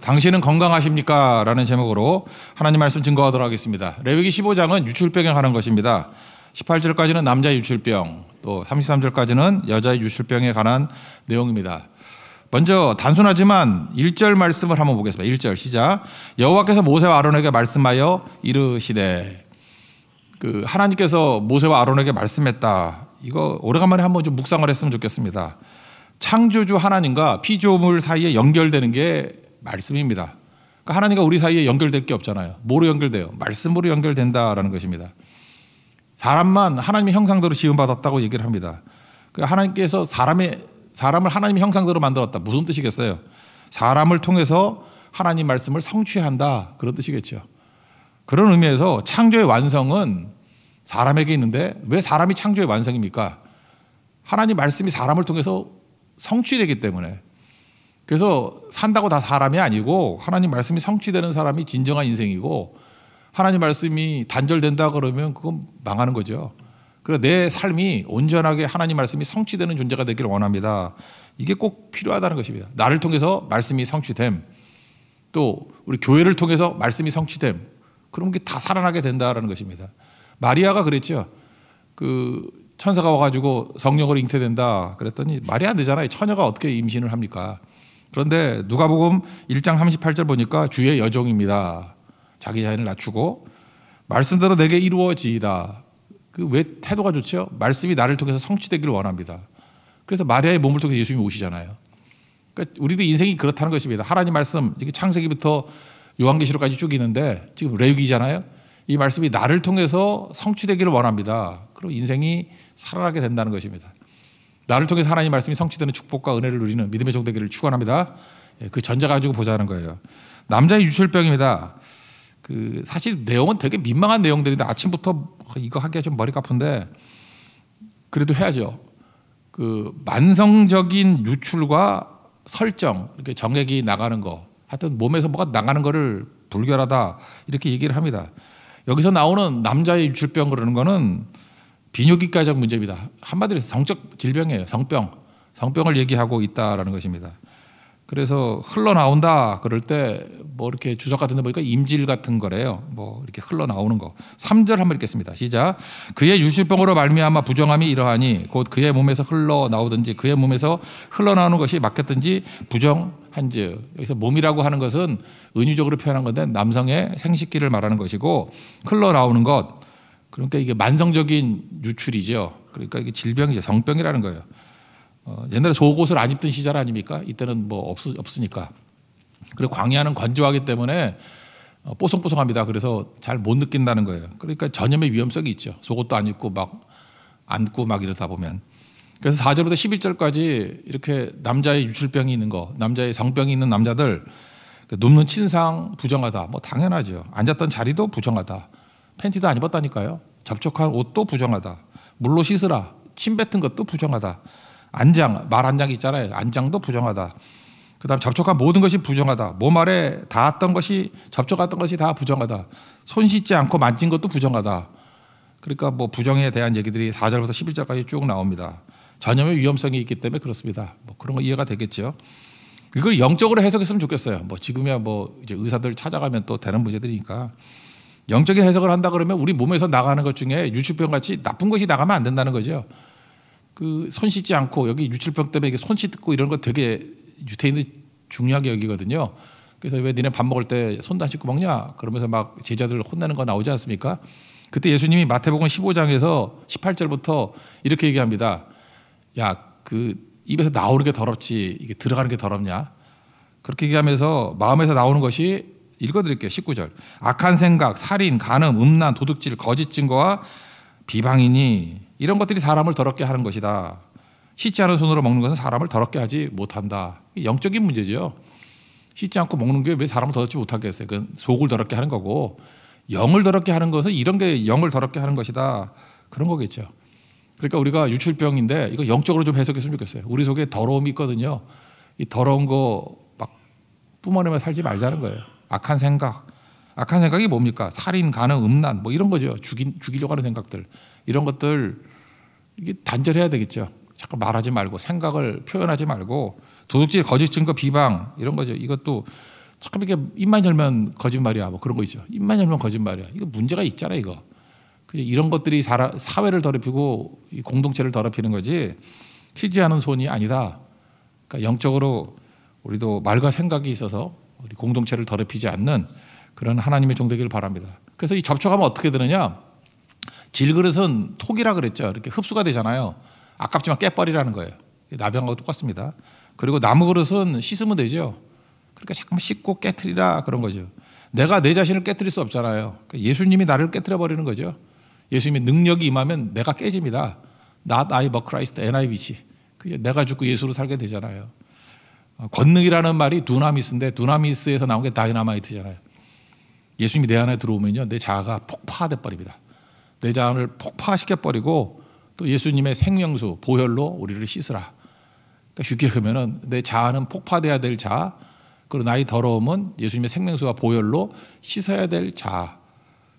당신은 건강하십니까? 라는 제목으로 하나님 말씀 증거하도록 하겠습니다. 레위기 15장은 유출병에 관한 것입니다. 18절까지는 남자 유출병, 또 33절까지는 여자 유출병에 관한 내용입니다. 먼저 단순하지만 1절 말씀을 한번 보겠습니다. 1절 시작. 여호와께서 모세와 아론에게 말씀하여 이르시되 그 하나님께서 모세와 아론에게 말씀했다. 이거 오래간만에 한번 좀 묵상을 했으면 좋겠습니다. 창조주 하나님과 피조물 사이에 연결되는 게 말씀입니다. 그러니까 하나님과 우리 사이에 연결될 게 없잖아요. 뭐로 연결돼요? 말씀으로 연결된다라는 것입니다. 사람만 하나님의 형상대로 지음받았다고 얘기를 합니다. 그러니까 하나님께서 사람의, 사람을 하나님의 형상대로 만들었다. 무슨 뜻이겠어요? 사람을 통해서 하나님 말씀을 성취한다. 그런 뜻이겠죠. 그런 의미에서 창조의 완성은 사람에게 있는데 왜 사람이 창조의 완성입니까? 하나님 말씀이 사람을 통해서 성취되기 때문에 그래서 산다고 다 사람이 아니고 하나님 말씀이 성취되는 사람이 진정한 인생이고 하나님 말씀이 단절된다 그러면 그건 망하는 거죠. 그래서 내 삶이 온전하게 하나님 말씀이 성취되는 존재가 되기를 원합니다. 이게 꼭 필요하다는 것입니다. 나를 통해서 말씀이 성취됨, 또 우리 교회를 통해서 말씀이 성취됨, 그런 게 다 살아나게 된다라는 것입니다. 마리아가 그랬죠. 그 천사가 와가지고 성령으로 잉태된다 그랬더니 말이 안 되잖아요. 처녀가 어떻게 임신을 합니까? 그런데 누가복음 1장 38절 보니까 주의 여종입니다. 자기 자인을 낮추고 말씀대로 내게 이루어지이다. 그 왜 태도가 좋지요? 말씀이 나를 통해서 성취되기를 원합니다. 그래서 마리아의 몸을 통해 예수님이 오시잖아요. 그러니까 우리도 인생이 그렇다는 것입니다. 하나님 말씀 이게 창세기부터 요한계시록까지 쭉 있는데 지금 레위기잖아요. 이 말씀이 나를 통해서 성취되기를 원합니다. 그럼 인생이 살아나게 된다는 것입니다. 나를 통해서 하나님 말씀이 성취되는 축복과 은혜를 누리는 믿음의 종되기를 축원합니다. 예, 그 전자 가지고 보자는 거예요. 남자의 유출병입니다. 그 사실 내용은 되게 민망한 내용들인데 아침부터 이거 하기가 좀 머리가 아픈데 그래도 해야죠. 그 만성적인 유출과 설정, 이렇게 정액이 나가는 거, 하여튼 몸에서 뭐가 나가는 거를 불결하다 이렇게 얘기를 합니다. 여기서 나오는 남자의 유출병 그러는 거는 비뇨기과적 문제입니다. 한마디로 성적 질병이에요. 성병. 성병을 얘기하고 있다라는 것입니다. 그래서 흘러나온다 그럴 때 뭐 이렇게 주석 같은 데 보니까 임질 같은 거래요. 뭐 이렇게 흘러나오는 거. 3절 한번 읽겠습니다. 시작. 그의 유실병으로 말미암아 부정함이 이러하니 곧 그의 몸에서 흘러나오든지 그의 몸에서 흘러나오는 것이 막혔든지 부정한즉 여기서 몸이라고 하는 것은 은유적으로 표현한 건데 남성의 생식기를 말하는 것이고 흘러나오는 것 그러니까 이게 만성적인 유출이죠. 그러니까 이게 질병이죠. 성병이라는 거예요. 어, 옛날에 속옷을 안 입던 시절 아닙니까? 이때는 뭐 없, 없으니까. 그리고 광야는 건조하기 때문에 어, 뽀송뽀송합니다. 그래서 잘 못 느낀다는 거예요. 그러니까 전염의 위험성이 있죠. 속옷도 안 입고 막 안고 막 이러다 보면. 그래서 4절부터 11절까지 이렇게 남자의 유출병이 있는 거, 남자의 성병이 있는 남자들 그 눕는 친상 부정하다. 뭐 당연하죠. 앉았던 자리도 부정하다. 팬티도 안 입었다니까요. 접촉한 옷도 부정하다. 물로 씻으라. 침 뱉은 것도 부정하다. 안장, 말 안장 있잖아요. 안장도 부정하다. 그 다음 접촉한 모든 것이 부정하다. 몸 뭐 아래 닿았던 것이, 접촉했던 것이 다 부정하다. 손 씻지 않고 만진 것도 부정하다. 그러니까 뭐 부정에 대한 얘기들이 4절부터 11절까지 쭉 나옵니다. 전염의 위험성이 있기 때문에 그렇습니다. 뭐 그런 거 이해가 되겠죠. 이걸 영적으로 해석했으면 좋겠어요. 뭐 지금이야 뭐 이제 의사들 찾아가면 또 되는 문제들이니까 영적인 해석을 한다 그러면 우리 몸에서 나가는 것 중에 유출병 같이 나쁜 것이 나가면 안 된다는 거죠. 그 손 씻지 않고 여기 유출병 때문에 손 씻고 이런 거 되게 유태인들 중요하게 여기거든요. 그래서 왜 니네 밥 먹을 때 손 다 씻고 먹냐? 그러면서 막 제자들 혼내는 거 나오지 않습니까? 그때 예수님이 마태복음 15장에서 18절부터 이렇게 얘기합니다. 야, 그 입에서 나오는 게 더럽지 이게 들어가는 게 더럽냐? 그렇게 얘기하면서 마음에서 나오는 것이 읽어드릴게요. 19절. 악한 생각, 살인, 간음, 음란, 도둑질, 거짓 증거와 비방이니 이런 것들이 사람을 더럽게 하는 것이다. 씻지 않은 손으로 먹는 것은 사람을 더럽게 하지 못한다. 영적인 문제죠. 씻지 않고 먹는 게 왜 사람을 더럽지 못하게 어요 그건 속을 더럽게 하는 거고 영을 더럽게 하는 것은 이런 게 영을 더럽게 하는 것이다. 그런 거겠죠. 그러니까 우리가 유출병인데 이거 영적으로 좀 해석했으면 좋겠어요. 우리 속에 더러움이 있거든요. 이 더러운 거 막 뿜어내며 살지 말자는 거예요. 악한 생각. 악한 생각이 뭡니까? 살인, 가능, 음란 뭐 이런 거죠. 죽인, 죽이려고 하는 생각들. 이런 것들 이게 단절해야 되겠죠. 자꾸 말하지 말고 생각을 표현하지 말고 도둑질, 거짓 증거, 비방 이런 거죠. 이것도 자꾸 이게 입만 열면 거짓말이야 뭐 그런 거 있죠. 입만 열면 거짓말이야. 이거 문제가 있잖아 이거. 이런 것들이 사회를 더럽히고 공동체를 더럽히는 거지 키지 않은 손이 아니다. 그러니까 영적으로 우리도 말과 생각이 있어서 우리 공동체를 더럽히지 않는 그런 하나님의 종되기를 바랍니다. 그래서 이 접촉하면 어떻게 되느냐? 질그릇은 톡이라 그랬죠. 이렇게 흡수가 되잖아요. 아깝지만 깨버리라는 거예요. 나병하고 똑같습니다. 그리고 나무 그릇은 씻으면 되죠. 그러니까 잠깐만 씻고 깨뜨리라 그런 거죠. 내가 내 자신을 깨뜨릴 수 없잖아요. 그러니까 예수님이 나를 깨뜨려 버리는 거죠. 예수님이 능력이 임하면 내가 깨집니다. 나 나이 버 크라이스트 NIVC. 내가 죽고 예수로 살게 되잖아요. 어, 권능이라는 말이 두나미스인데 두나미스에서 나온 게 다이나마이트잖아요. 예수님이 내 안에 들어오면요. 내 자아가 폭파돼 버립니다. 내 자아를 폭파시켜 버리고 또 예수님의 생명수 보혈로 우리를 씻으라. 그러니까 쉽게 보면은 내 자아는 폭파돼야 될 자아, 그리고 나의 더러움은 예수님의 생명수와 보혈로 씻어야 될 자아.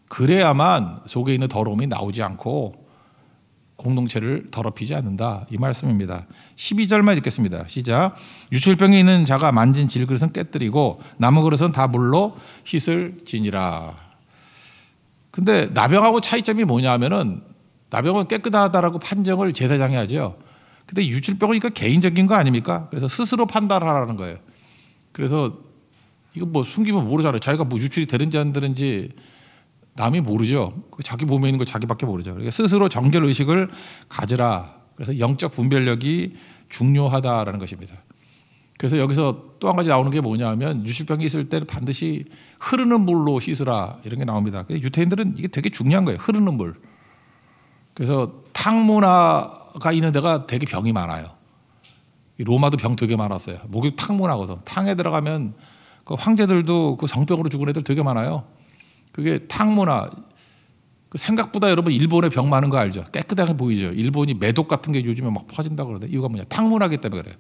그래야만 속에 있는 더러움이 나오지 않고 공동체를 더럽히지 않는다 이 말씀입니다. 12절만 읽겠습니다. 시작. 유출병이 있는 자가 만진 질그릇은 깨뜨리고 남은 그릇은 다 물로 씻을 지니라. 근데 나병하고 차이점이 뭐냐면은 하 나병은 깨끗하다라고 판정을 제사장이 하죠. 근데 유출병은 그러니까 개인적인 거 아닙니까? 그래서 스스로 판단하라는 거예요. 그래서 이거 뭐 숨기면 모르잖아요. 자기가 뭐 유출이 되는지 안 되는지 남이 모르죠. 그 자기 몸에 있는 거 자기밖에 모르죠. 그러니까 스스로 정결 의식을 가지라. 그래서 영적 분별력이 중요하다라는 것입니다. 그래서 여기서 또 한 가지 나오는 게 뭐냐하면 유실병이 있을 때는 반드시 흐르는 물로 씻으라 이런 게 나옵니다. 유태인들은 이게 되게 중요한 거예요. 흐르는 물. 그래서 탕문화가 있는 데가 되게 병이 많아요. 로마도 병 되게 많았어요. 목욕 탕문화거든. 탕에 들어가면 그 황제들도 그 성병으로 죽은 애들 되게 많아요. 그게 탕문화. 그 생각보다 여러분 일본에 병 많은 거 알죠? 깨끗하게 보이죠? 일본이 매독 같은 게 요즘에 막 퍼진다 그러는데 이유가 뭐냐? 탕문화기 때문에 그래요.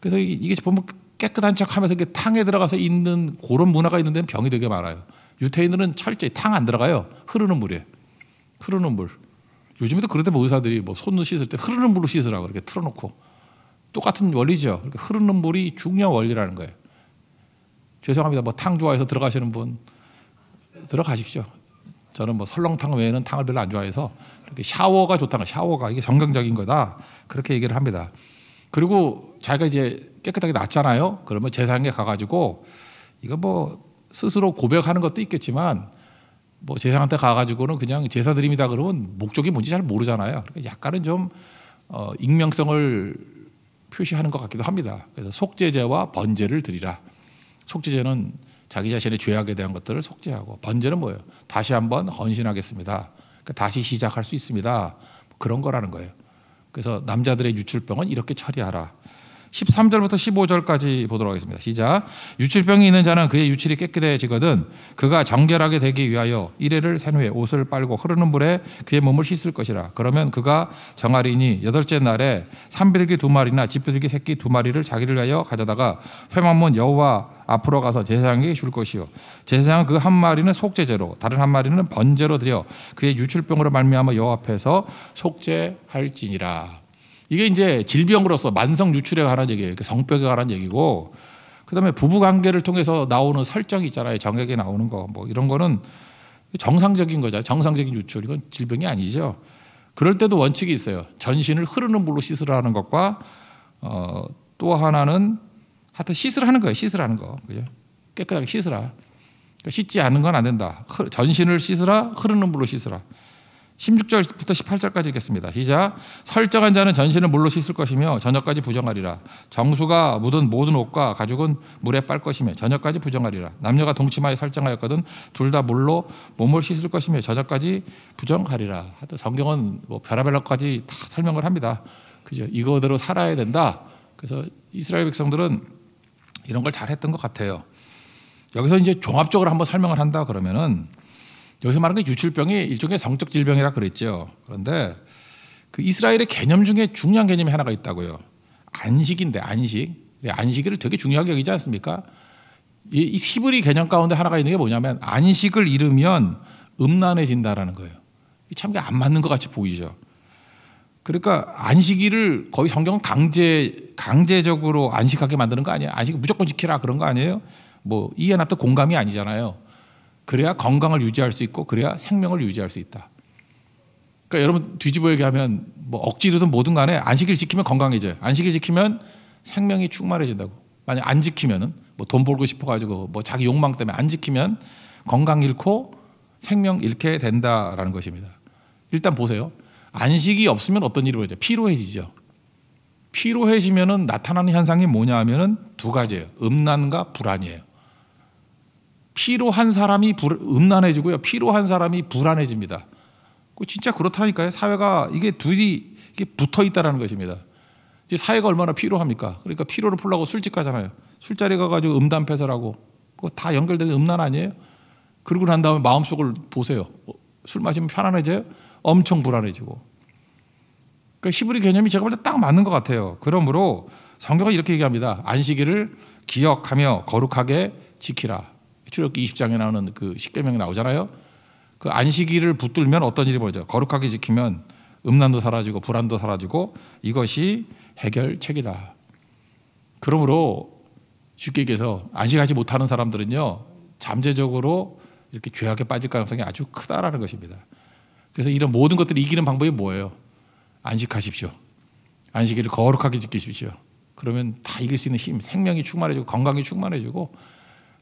그래서 이게 보면 깨끗한 척 하면서 이게 탕에 들어가서 있는 그런 문화가 있는 데는 병이 되게 많아요. 유태인들은 철저히 탕 안 들어가요. 흐르는 물에. 흐르는 물. 요즘에도 그런데 뭐 의사들이 뭐 손을 씻을 때 흐르는 물로 씻으라고 이렇게 틀어놓고 똑같은 원리죠. 그러니 흐르는 물이 중요한 원리라는 거예요. 죄송합니다. 뭐 탕 좋아해서 들어가시는 분 들어가십시오. 저는 뭐 설렁탕 외에는 탕을 별로 안 좋아해서 이렇게 샤워가 좋다는 샤워가 이게 정강적인 거다 그렇게 얘기를 합니다. 그리고 자기가 이제 깨끗하게 났잖아요. 그러면 재상에 가가지고 이거 뭐 스스로 고백하는 것도 있겠지만 뭐 재상한테 가가지고는 그냥 제사드림이다 그러면 목적이 뭔지 잘 모르잖아요. 그러니까 약간은 좀 어, 익명성을 표시하는 것 같기도 합니다. 그래서 속죄제와 번제를 드리라. 속죄제는 자기 자신의 죄악에 대한 것들을 속죄하고 번제는 뭐예요? 다시 한번 헌신하겠습니다. 그러니까 다시 시작할 수 있습니다. 그런 거라는 거예요. 그래서 남자들의 유출병은 이렇게 처리하라. 13절부터 15절까지 보도록 하겠습니다. 시작. 유칠병이 있는 자는 그의 유칠이 깨끗해지거든 그가 정결하게 되기 위하여 이래를 산 후에 옷을 빨고 흐르는 물에 그의 몸을 씻을 것이라. 그러면 그가 정하리니 여덟째 날에 산비둘기 두 마리나 집비둘기 새끼 두 마리를 자기를 위하여 가져다가 회만문 여호와 앞으로 가서 제사장에게 줄 것이요 제사장은 그 한 마리는 속죄제로 다른 한 마리는 번제로 드려 그의 유출병으로 말미암아 여호 앞에서 속죄할지니라 이게 이제 질병으로서 만성 유출에 관한 얘기예요. 성벽에 관한 얘기고 그다음에 부부 관계를 통해서 나오는 설정 있잖아요. 정액에 나오는 거 뭐 이런 거는 정상적인 거잖아요. 정상적인 유출 이건 질병이 아니죠. 그럴 때도 원칙이 있어요. 전신을 흐르는 물로 씻으라는 것과 어, 또 하나는 하여튼 씻으라는 거예요. 씻으라는 거. 그죠? 깨끗하게 씻으라. 그러니까 씻지 않는 건 안 된다. 전신을 씻으라, 흐르는 물로 씻으라. 16절부터 18절까지 읽겠습니다. 시작. 설정한 자는 전신을 물로 씻을 것이며 저녁까지 부정하리라. 정수가 묻은 모든 옷과 가죽은 물에 빨 것이며 저녁까지 부정하리라. 남녀가 동치마에 설정하였거든 둘 다 물로 몸을 씻을 것이며 저녁까지 부정하리라. 하여튼 성경은 뭐 별하별로까지 다 설명을 합니다. 그죠? 이거대로 살아야 된다. 그래서 이스라엘 백성들은 이런 걸 잘했던 것 같아요. 여기서 이제 종합적으로 한번 설명을 한다 그러면은 여기서 말하는 게 유출병이 일종의 성적 질병이라 그랬죠. 그런데 그 이스라엘의 개념 중에 중요한 개념이 하나가 있다고요. 안식인데 안식. 예, 안식을 되게 중요하게 여기지 않습니까? 이 히브리 개념 가운데 하나가 있는 게 뭐냐면 안식을 잃으면 음란해진다라는 거예요. 참안 맞는 것 같이 보이죠. 그러니까 안식일을 거의 성경은 강제 강제적으로 안식하게 만드는 거 아니에요? 안식 무조건 지키라 그런 거 아니에요? 뭐이해나또 공감이 아니잖아요. 그래야 건강을 유지할 수 있고 그래야 생명을 유지할 수 있다. 그러니까 여러분 뒤집어 얘기하면 뭐 억지로든 뭐든 간에 안식일 지키면 건강해져요. 안식일 지키면 생명이 충만해진다고. 만약 안 지키면은 뭐 돈 벌고 싶어 가지고 뭐 자기 욕망 때문에 안 지키면 건강 잃고 생명 잃게 된다라는 것입니다. 일단 보세요. 안식이 없으면 어떤 일이 벌어져요? 피로해지죠. 피로해지면은 나타나는 현상이 뭐냐 하면은 두 가지예요. 음란과 불안이에요. 피로한 사람이 불, 음란해지고요. 피로한 사람이 불안해집니다. 그 진짜 그렇다니까요. 사회가 이게 둘이 이게 붙어 있다는 것입니다. 이제 사회가 얼마나 피로합니까? 그러니까 피로를 풀라고 술집 가잖아요. 술자리 가가지고 음담 폐설하고 그거 다연결되 음란 아니에요? 그러고 난 다음에 마음속을 보세요. 어, 술 마시면 편안해져요? 엄청 불안해지고. 그러니까 히브리 개념이 제가 볼 때 딱 맞는 것 같아요. 그러므로 성경은 이렇게 얘기합니다. 안식일을 기억하며 거룩하게 지키라. 출애굽기 20장에 그 나오는 그 십계명이 나오잖아요. 그 안식일을 붙들면 어떤 일이 벌어져? 거룩하게 지키면 음란도 사라지고 불안도 사라지고 이것이 해결책이다. 그러므로 쉽게 얘기해서 안식하지 못하는 사람들은요 잠재적으로 이렇게 죄악에 빠질 가능성이 아주 크다라는 것입니다. 그래서 이런 모든 것들을 이기는 방법이 뭐예요? 안식하십시오. 안식일을 거룩하게 지키십시오. 그러면 다 이길 수 있는 힘, 생명이 충만해지고 건강이 충만해지고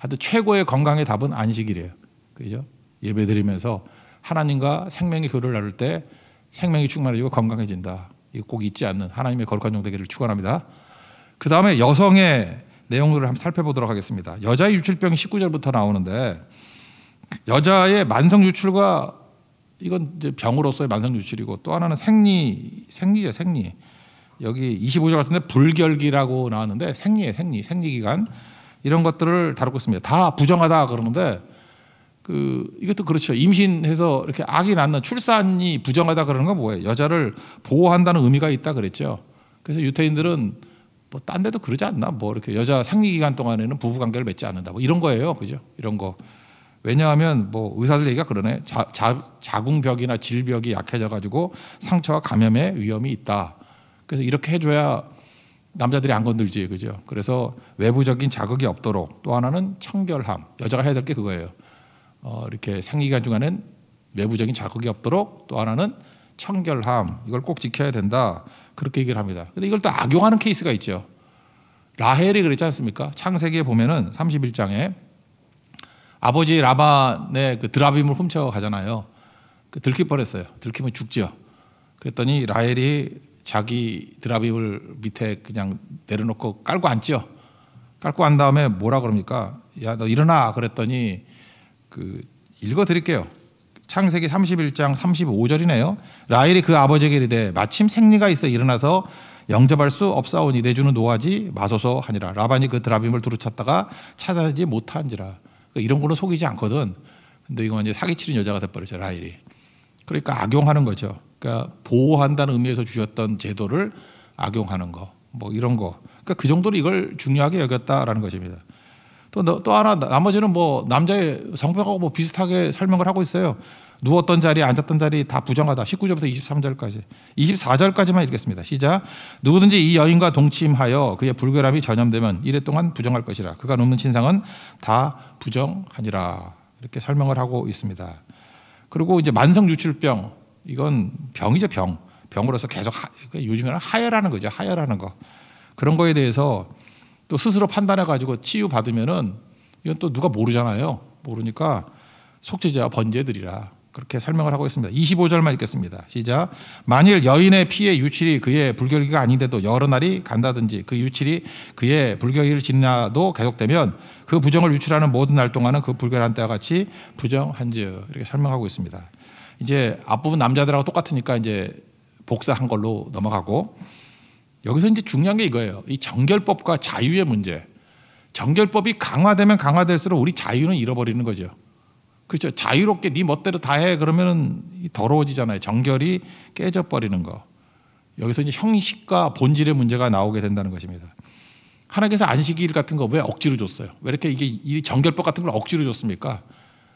하여튼 최고의 건강의 답은 안식이래요 그죠? 예배 드리면서 하나님과 생명의 교를 나눌 때 생명이 충만해지고 건강해진다. 이거 꼭 잊지 않는 하나님의 거룩한 종되기를 축원합니다. 그 다음에 여성의 내용들을 한번 살펴보도록 하겠습니다. 여자의 유출병이 19절부터 나오는데 여자의 만성 유출과 이건 이제 병으로서의 만성 유출이고 또 하나는 생리 생리죠 생리 여기 25절 같은데 불결기라고 나왔는데 생리에 생리 생리 기간 이런 것들을 다루고 있습니다. 다 부정하다 그러는데 그 이것도 그렇죠. 임신해서 이렇게 아기 낳는 출산이 부정하다 그러는 건 뭐예요? 여자를 보호한다는 의미가 있다 그랬죠. 그래서 유태인들은 뭐딴 데도 그러지 않나? 뭐 이렇게 여자 생리 기간 동안에는 부부 관계를 맺지 않는다. 뭐 이런 거예요. 그죠? 이런 거. 왜냐하면 뭐 의사들 얘기가 그러네. 자, 자, 자궁벽이나 질벽이 약해져 가지고 상처와 감염의 위험이 있다. 그래서 이렇게 해줘야 남자들이 안 건들지 그죠? 그래서 외부적인 자극이 없도록 또 하나는 청결함 여자가 해야 될 게 그거예요. 어, 이렇게 생리기간 중에는 외부적인 자극이 없도록 또 하나는 청결함 이걸 꼭 지켜야 된다 그렇게 얘기를 합니다. 근데 이걸 또 악용하는 케이스가 있죠. 라헬이 그랬지 않습니까? 창세기에 보면은 31장에 아버지 라반의 그 드라빔을 훔쳐 가잖아요. 그 들킬 뻔했어요. 들키면 죽죠 그랬더니 라헬이 자기 드라비블 밑에 그냥 내려놓고 깔고 앉죠. 깔고 한 다음에 뭐라 그럽니까? 야, 너 일어나. 그랬더니 그 읽어 드릴게요. 창세기 31장 35절이네요. 라헬이 그 아버지에게 이르되 마침 생리가 있어 일어나서 영접할 수 없사오니 내주는 노하지 마소서 하니라. 라반이 그 드라빔을 두루쳤다가 찾아내지 못한지라. 그러니까 이런 거는 속이지 않거든. 근데 이건 이제 사기치는 여자가 돼버렸죠 라헬이. 그러니까 악용하는 거죠. 그러니까 보호한다는 의미에서 주셨던 제도를 악용하는 거, 뭐 이런 거. 그러니까 그 정도로 이걸 중요하게 여겼다라는 것입니다. 또, 또 하나, 나머지는 뭐 남자의 성격하고 뭐 비슷하게 설명을 하고 있어요. 누웠던 자리, 앉았던 자리 다 부정하다. 19절부터 23절까지. 24절까지만 읽겠습니다. 시작. 누구든지 이 여인과 동침하여 그의 불결함이 전염되면 이래 동안 부정할 것이라. 그가 눕는 신상은 다 부정하니라. 이렇게 설명을 하고 있습니다. 그리고 이제 만성 유출병 이건 병이죠 병. 병으로서 계속 하, 그 요즘에는 하혈하는 거죠 하혈하는 거. 그런 거에 대해서 또 스스로 판단해 가지고 치유 받으면은 이건 또 누가 모르잖아요. 모르니까 속죄자 번제들이라 그렇게 설명을 하고 있습니다. 25절만 읽겠습니다. 시작. 만일 여인의 피의 유출이 그의 불결기가 아닌데도 여러 날이 간다든지 그 유출이 그의 불결기를 지나도 계속되면 그 부정을 유출하는 모든 날 동안은 그 불결한 때와 같이 부정한즉 이렇게 설명하고 있습니다. 이제 앞부분 남자들하고 똑같으니까 이제 복사한 걸로 넘어가고 여기서 이제 중요한 게 이거예요. 이 정결법과 자유의 문제. 정결법이 강화되면 강화될수록 우리 자유는 잃어버리는 거죠. 그렇죠. 자유롭게 네 멋대로 다 해 그러면은 더러워지잖아요. 정결이 깨져 버리는 거. 여기서 이제 형식과 본질의 문제가 나오게 된다는 것입니다. 하나님께서 안식일 같은 거 왜 억지로 줬어요? 왜 이렇게 이게 정결법 같은 걸 억지로 줬습니까?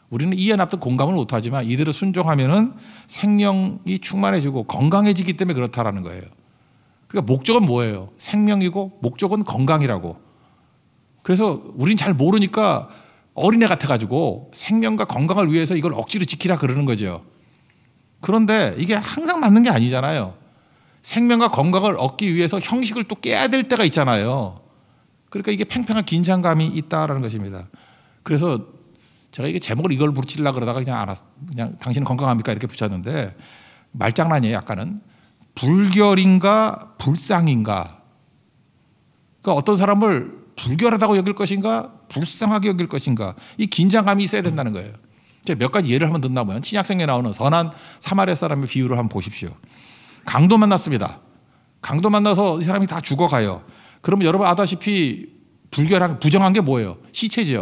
우리는 이해납득 공감을 못하지만 이대로 순종하면은 생명이 충만해지고 건강해지기 때문에 그렇다라는 거예요. 그러니까 목적은 뭐예요? 생명이고 목적은 건강이라고. 그래서 우린 잘 모르니까 어린애 같아가지고 생명과 건강을 위해서 이걸 억지로 지키라 그러는 거죠. 그런데 이게 항상 맞는 게 아니잖아요. 생명과 건강을 얻기 위해서 형식을 또 깨야 될 때가 있잖아요. 그러니까 이게 팽팽한 긴장감이 있다라는 것입니다. 그래서 제가 이게 제목을 이걸 붙이려 고 그러다가 그냥 알았, 그냥 당신 건강합니까? 이렇게 붙였는데 말장난이에요, 약간은. 불결인가 불쌍인가. 그러니까 어떤 사람을 불결하다고 여길 것인가 불쌍하게 여길 것인가 이 긴장감이 있어야 된다는 거예요. 제가 몇 가지 예를 한번 든다면 신약성에 나오는 선한 사마리아 사람의 비유를 한번 보십시오. 강도 만났습니다. 강도 만나서 이 사람이 다 죽어가요. 그러면 여러분 아다시피 불결한 부정한 게 뭐예요? 시체지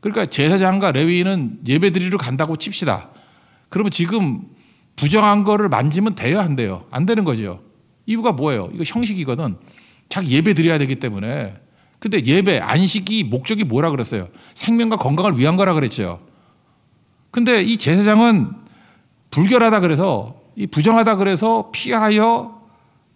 그러니까 제사장과 레위인은 예배 드리러 간다고 칩시다. 그러면 지금 부정한 거를 만지면 돼요, 안 돼요? 안 되는 거죠. 이유가 뭐예요? 이거 형식이거든. 자기 예배 드려야 되기 때문에. 근데 예배, 안식이 목적이 뭐라 그랬어요? 생명과 건강을 위한 거라 그랬죠. 근데 이 제사장은 불결하다 그래서 이 부정하다 그래서 피하여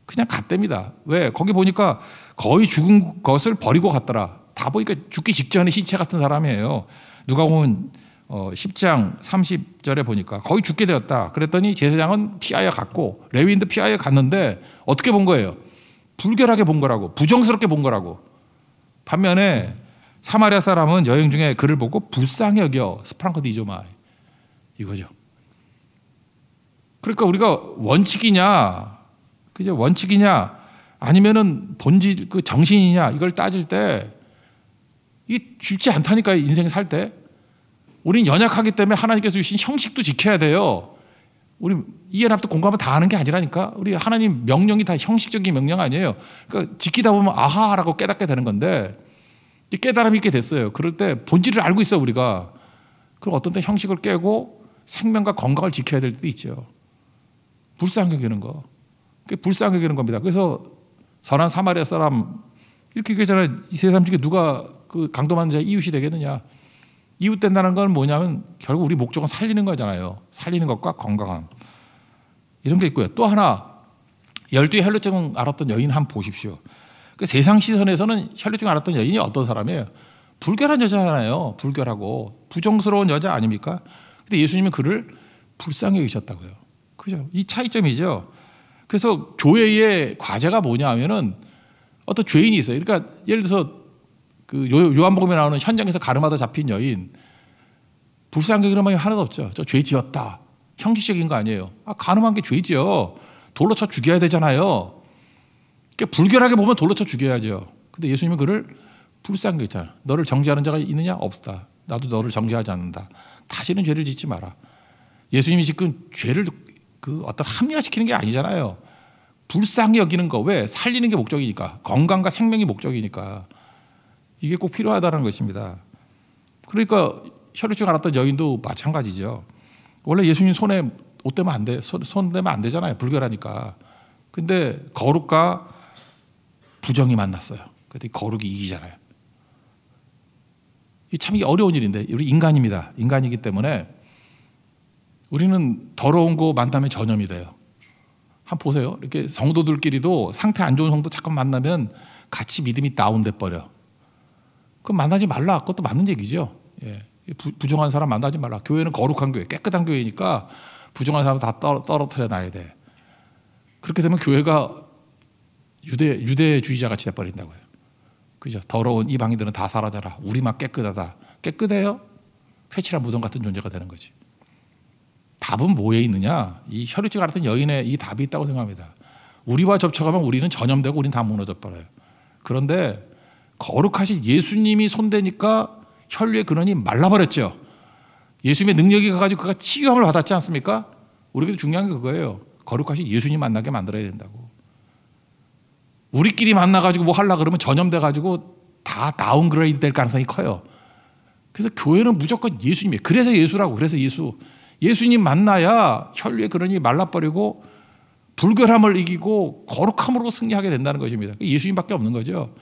그냥 갔답니다. 왜? 거기 보니까 거의 죽은 것을 버리고 갔더라. 다 보니까 죽기 직전에 신체 같은 사람이에요. 누가 보면 어, 10장 30절에 보니까 거의 죽게 되었다. 그랬더니 제사장은 피하여 갔고 레위인도 피하여 갔는데 어떻게 본 거예요? 불결하게 본 거라고 부정스럽게 본 거라고 반면에 사마리아 사람은 여행 중에 그를 보고 불쌍히 여겨 스프랑크 디조마이 이거죠. 그러니까 우리가 원칙이냐 그죠 원칙이냐 아니면은 본질 그 정신이냐 이걸 따질 때 이게 쉽지 않다니까요, 인생 살 때. 우린 연약하기 때문에 하나님께서 주신 형식도 지켜야 돼요. 우리 이해납도 공감을 다 하는 게 아니라니까. 우리 하나님 명령이 다 형식적인 명령 아니에요. 그러니까 지키다 보면 아하라고 깨닫게 되는 건데 깨달음이 있게 됐어요. 그럴 때 본질을 알고 있어 우리가. 그럼 어떤 때 형식을 깨고 생명과 건강을 지켜야 될 때도 있죠. 불쌍하게 기는 거. 그게 불쌍하게 기는 겁니다. 그래서 선한 사마리아 사람 이렇게 얘기잖아요이 세상 중에 누가 그 강도 만자 이웃이 되겠느냐? 이웃 된다는 건 뭐냐면 결국 우리 목적은 살리는 거잖아요. 살리는 것과 건강함. 이런 게 있고요. 또 하나 열두의 혈루증 알았던 여인 한번 보십시오. 그 세상 시선에서는 혈루증 알았던 여인이 어떤 사람이에요? 불결한 여자잖아요. 불결하고 부정스러운 여자 아닙니까? 근데 예수님은 그를 불쌍히 여기셨다고요. 그죠? 이 차이점이죠. 그래서 교회의 과제가 뭐냐 하면은 어떤 죄인이 있어요. 그러니까 예를 들어서 그 요한복음에 나오는 현장에서 가르마다 잡힌 여인 불쌍한 경이라면 하나도 없죠. 저죄 지었다. 형식적인 거 아니에요. 아, 가늠한 게 죄지요. 돌로 쳐 죽여야 되잖아요. 그러 그러니까 불결하게 보면 돌로 쳐 죽여야죠. 근데 예수님은 그를 불쌍한 게잖아 너를 정죄하는 자가 있느냐? 없다. 나도 너를 정죄하지 않는다. 다시는 죄를 짓지 마라. 예수님이 지금 죄를 그 어떤 합리화시키는 게 아니잖아요. 불쌍히 여기는 거. 왜? 살리는 게 목적이니까. 건강과 생명이 목적이니까. 이게 꼭 필요하다는 것입니다. 그러니까 혈루증 앓았던 여인도 마찬가지죠. 원래 예수님 손에 옷 대면 안 돼. 손, 손 대면 안 되잖아요. 불결하니까. 근데 거룩과 부정이 만났어요. 그때 거룩이 이기잖아요. 참 이게 어려운 일인데 우리 인간입니다. 인간이기 때문에 우리는 더러운 거 만나면 전염이 돼요. 한번 보세요. 이렇게 성도들끼리도 상태 안 좋은 성도 잠깐 만나면 같이 믿음이 다운돼 버려. 그럼 만나지 말라. 그것도 맞는 얘기죠. 예. 부, 정한 사람 만나지 말라. 교회는 거룩한 교회, 깨끗한 교회니까 부정한 사람 다 떨어뜨려 놔야 돼. 그렇게 되면 교회가 유대, 유대주의자 같이 돼버린다고요. 그죠? 더러운 이방인들은 다 사라져라. 우리만 깨끗하다. 깨끗해요? 회칠한 무덤 같은 존재가 되는 거지. 답은 뭐에 있느냐? 이 혈육질 같은 여인의 이 답이 있다고 생각합니다. 우리와 접촉하면 우리는 전염되고 우린 다 무너져 버려요. 그런데 거룩하신 예수님이 손대니까 혈류의 근원이 말라버렸죠. 예수님의 능력이 가가지고 그가 치유함을 받았지 않습니까? 우리에게도 중요한 게 그거예요. 거룩하신 예수님 만나게 만들어야 된다고. 우리끼리 만나가지고 뭐 하려 그러면 전염돼가지고 다 다운그레이드 될 가능성이 커요. 그래서 교회는 무조건 예수님이에요. 그래서 예수라고. 그래서 예수. 예수님 만나야 혈류의 근원이 말라버리고 불결함을 이기고 거룩함으로 승리하게 된다는 것입니다. 예수님밖에 없는 거죠.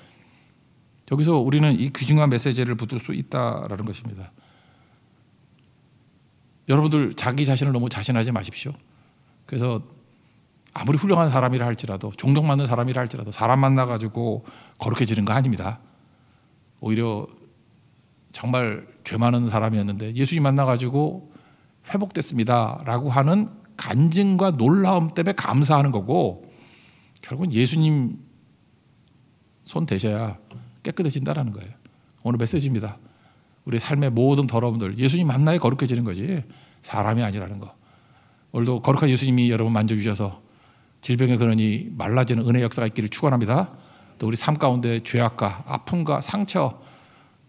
여기서 우리는 이 귀중한 메시지를 붙을수 있다라는 것입니다. 여러분들 자기 자신을 너무 자신하지 마십시오. 그래서 아무리 훌륭한 사람이라 할지라도 존경받는 사람이라 할지라도 사람 만나 가지고 거룩해지는 거 아닙니다. 오히려 정말 죄 많은 사람이었는데 예수님 만나 가지고 회복됐습니다라고 하는 간증과 놀라움 때문에 감사하는 거고 결국은 예수님 손 대셔야 깨끗해진다라는 거예요. 오늘 메시지입니다. 우리 삶의 모든 더러움들 예수님 만나야 거룩해지는 거지 사람이 아니라는 거. 오늘도 거룩한 예수님이 여러분 만져주셔서 질병에 그러니 말라지는 은혜 역사가 있기를 축원합니다. 또 우리 삶 가운데 죄악과 아픔과 상처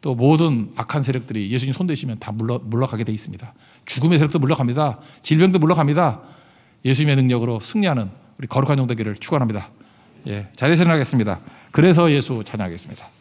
또 모든 악한 세력들이 예수님 손 대시면 다 물러, 물러가게 돼 있습니다. 죽음의 세력도 물러갑니다. 질병도 물러갑니다. 예수님의 능력으로 승리하는 우리 거룩한 종대기를 축원합니다. 예, 자리에서 일나겠습니다 그래서 예수 찬양하겠습니다.